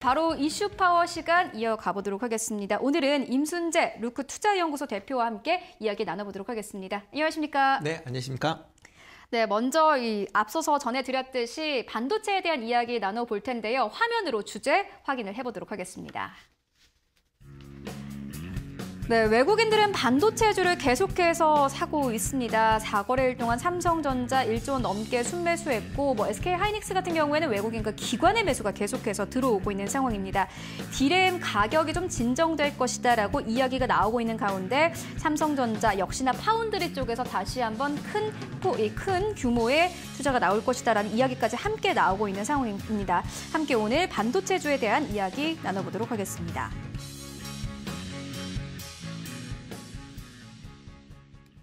바로 이슈 파워 시간 이어가 보도록 하겠습니다. 오늘은 임순재 루크 투자연구소 대표와 함께 이야기 나눠보도록 하겠습니다. 안녕하십니까? 네, 안녕하십니까? 네, 먼저 이 앞서서 전해드렸듯이 반도체에 대한 이야기 나눠볼 텐데요. 화면으로 주제 확인을 해보도록 하겠습니다. 네, 외국인들은 반도체주를 계속해서 사고 있습니다. 4거래일 동안 삼성전자 1조 원 넘게 순매수했고 뭐 SK 하이닉스 같은 경우에는 외국인과 기관의 매수가 계속해서 들어오고 있는 상황입니다. 디램 가격이 좀 진정될 것이다라고 이야기가 나오고 있는 가운데 삼성전자 역시나 파운드리 쪽에서 다시 한번 큰, 큰 규모의 투자가 나올 것이다라는 이야기까지 함께 나오고 있는 상황입니다. 함께 오늘 반도체주에 대한 이야기 나눠보도록 하겠습니다.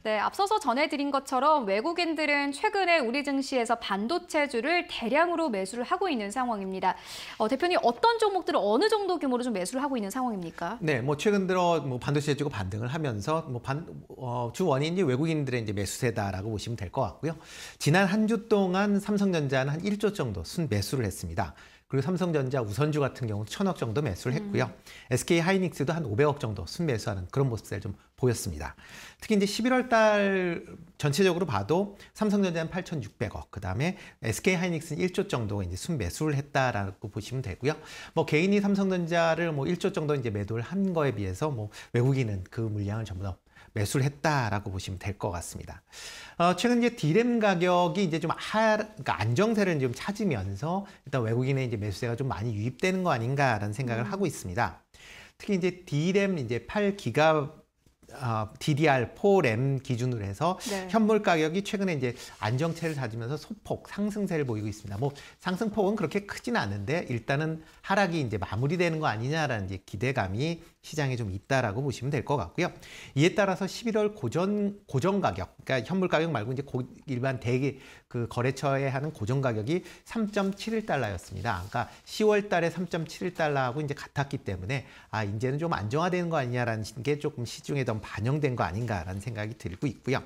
네, 앞서서 전해드린 것처럼 외국인들은 최근에 우리 증시에서 반도체주를 대량으로 매수를 하고 있는 상황입니다. 어, 대표님 어떤 종목들을 어느 정도 규모로 좀 매수를 하고 있는 상황입니까? 네, 뭐 최근 들어 뭐 반도체주가 반등을 하면서 뭐 반, 어, 주 원인이 외국인들의 이제 매수세다라고 보시면 될 것 같고요. 지난 한 주 동안 삼성전자는 한 1조 정도 순 매수를 했습니다. 그리고 삼성전자 우선주 같은 경우는 천억 정도 매수를 음. 했고요. 음. SK 하이닉스도 한 500억 정도 순매수하는 그런 모습을 좀 보였습니다. 특히 이제 11월 달 전체적으로 봐도 삼성전자는 8,600억, 그 다음에 SK 하이닉스는 1조 정도 이제 순매수를 했다라고 보시면 되고요. 뭐 개인이 삼성전자를 뭐 1조 정도 이제 매도를 한 거에 비해서 뭐 외국인은 그 물량을 전부 다 매수를 했다라고 보시면 될 것 같습니다. 어, 최근 이제 디램 가격이 이제 좀 하, 그러니까 안정세를 좀 찾으면서 일단 외국인의 이제 매수세가 좀 많이 유입되는 거 아닌가라는 생각을 음. 하고 있습니다. 특히 이제 디램 이제 8기가 어, DDR4램 기준으로 해서 네. 현물 가격이 최근에 이제 안정체를 찾으면서 소폭 상승세를 보이고 있습니다. 뭐 상승폭은 그렇게 크진 않은데 일단은 하락이 이제 마무리되는 거 아니냐라는 이제 기대감이 시장에 좀 있다라고 보시면 될 것 같고요. 이에 따라서 11월 고전 고정 가격, 그러니까 현물 가격 말고 이제 고, 일반 대기 그 거래처에 하는 고정 가격이 3.71달러였습니다. 그러니까 10월 달에 3.71달러하고 이제 같았기 때문에 아, 이제는 좀 안정화되는 거 아니냐라는 게 조금 시중에 좀 반영된 거 아닌가라는 생각이 들고 있고요.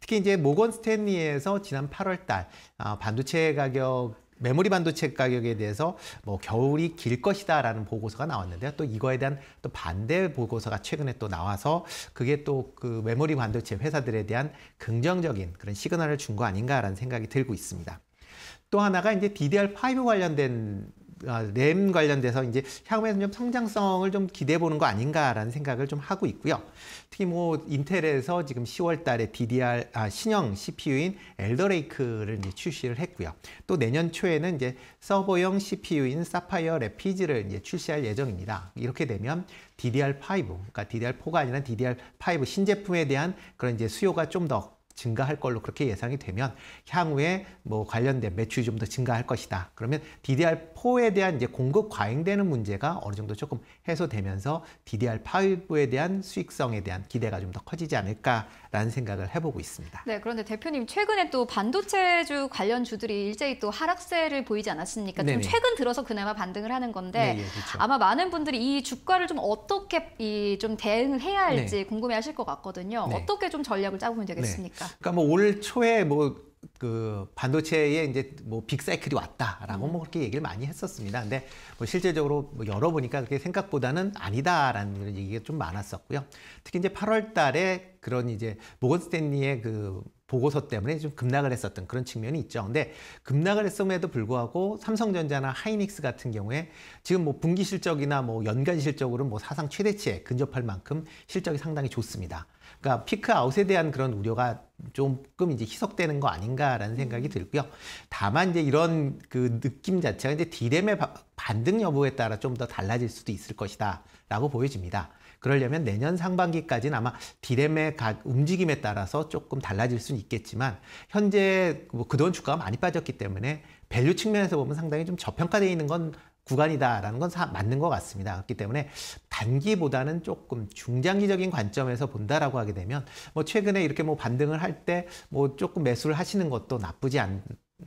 특히 이제 모건 스탠리에서 지난 8월 달 아, 반도체 가격 메모리 반도체 가격에 대해서 뭐 겨울이 길 것이다라는 보고서가 나왔는데요. 또 이거에 대한 또 반대 보고서가 최근에 또 나와서 그게 또 그 메모리 반도체 회사들에 대한 긍정적인 그런 시그널을 준 거 아닌가라는 생각이 들고 있습니다. 또 하나가 이제 DDR5 관련된 아, 램 관련돼서 이제 향후에는 좀 성장성을 좀 기대해 보는 거 아닌가라는 생각을 좀 하고 있고요. 특히 뭐 인텔에서 지금 10월 달에 DDR 아, 신형 CPU인 엘더레이크를 이제 출시를 했고요. 또 내년 초에는 이제 서버형 CPU인 사파이어 레피즈를 이제 출시할 예정입니다. 이렇게 되면 DDR5, 그러니까 DDR4가 아니라 DDR5 신제품에 대한 그런 이제 수요가 좀더 증가할 걸로 그렇게 예상이 되면 향후에 뭐 관련된 매출이 좀 더 증가할 것이다. 그러면 DDR4에 대한 이제 공급 과잉되는 문제가 어느 정도 조금 해소되면서 DDR5에 대한 수익성에 대한 기대가 좀 더 커지지 않을까라는 생각을 해보고 있습니다. 네, 그런데 대표님 최근에 또 반도체주 관련 주들이 일제히 또 하락세를 보이지 않았습니까? 좀 최근 들어서 그나마 반등을 하는 건데 네네, 예, 그렇죠. 아마 많은 분들이 이 주가를 좀 어떻게 이 좀 대응을 해야 네. 할지 네. 궁금해하실 것 같거든요. 네. 어떻게 좀 전략을 짜보면 되겠습니까? 네. 있습니까? 그러니까, 그러니까 뭐올 초에 뭐 그 반도체에 이제 뭐 빅사이클이 왔다라고 음. 뭐 그렇게 얘기를 많이 했었습니다. 근데 뭐 실제적으로 뭐 열어보니까 그게 생각보다는 아니다라는 그런 얘기가 좀 많았었고요. 특히 이제 8월 달에 그런 이제 모건 스탠리의 그 보고서 때문에 좀 급락을 했었던 그런 측면이 있죠. 근데 급락을 했음에도 불구하고 삼성전자나 하이닉스 같은 경우에 지금 뭐 분기 실적이나 뭐 연간 실적으로는 뭐 사상 최대치에 근접할 만큼 실적이 상당히 좋습니다. 그러니까 피크 아웃에 대한 그런 우려가 조금 이제 희석되는 거 아닌가라는 생각이 들고요. 다만 이제 이런 그 느낌 자체가 이제 디램의 반등 여부에 따라 좀 더 달라질 수도 있을 것이다라고 보여집니다. 그러려면 내년 상반기까지는 아마 디램의 움직임에 따라서 조금 달라질 수는 있겠지만 현재 뭐 그동안 주가가 많이 빠졌기 때문에 밸류 측면에서 보면 상당히 좀 저평가되어 있는 건 구간이다라는 건 사, 맞는 것 같습니다. 그렇기 때문에 단기보다는 조금 중장기적인 관점에서 본다라고 하게 되면 뭐 최근에 이렇게 뭐 반등을 할 때 뭐 조금 매수를 하시는 것도 나쁘지 않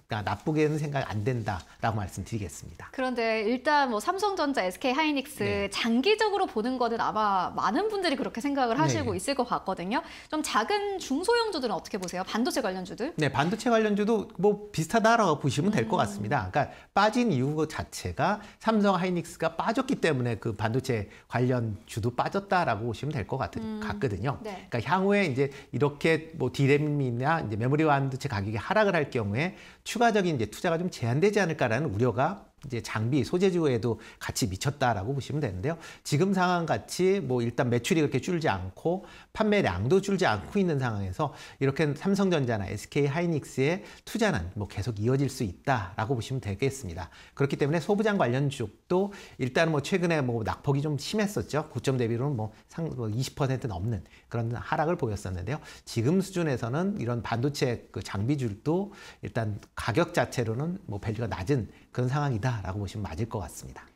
그러니까 나쁘게는 생각 안 된다라고 말씀드리겠습니다. 그런데 일단 뭐 삼성전자, SK 하이닉스 네. 장기적으로 보는 거는 아마 많은 분들이 그렇게 생각을 하시고 네. 있을 것 같거든요. 좀 작은 중소형주들은 어떻게 보세요? 반도체 관련주들? 네, 반도체 관련주도 뭐 비슷하다라고 보시면 될것 음. 같습니다. 그러니까 빠진 이유 그 자체가 삼성 하이닉스가 빠졌기 때문에 그 반도체 관련 주도 빠졌다라고 보시면 될것 음. 같거든요. 네. 그러니까 향후에 이제 이렇게 뭐 디램이나 이제 메모리 완도체 가격이 하락을 할 경우에 추가적인 이제 투자가 좀 제한되지 않을까라는 우려가 이제 장비 소재주에도 같이 미쳤다라고 보시면 되는데요. 지금 상황 같이 뭐 일단 매출이 그렇게 줄지 않고 판매량도 줄지 않고 있는 상황에서 이렇게 삼성전자나 SK 하이닉스의 투자는 뭐 계속 이어질 수 있다라고 보시면 되겠습니다. 그렇기 때문에 소부장 관련 주도 일단 뭐 최근에 뭐 낙폭이 좀 심했었죠. 고점 대비로는 뭐상20% 뭐 넘는 그런 하락을 보였었는데요. 지금 수준에서는 이런 반도체 그 장비줄도 일단 가격 자체로는 뭐 밸류가 낮은 그런 상황이다라고 보시면 맞을 것 같습니다.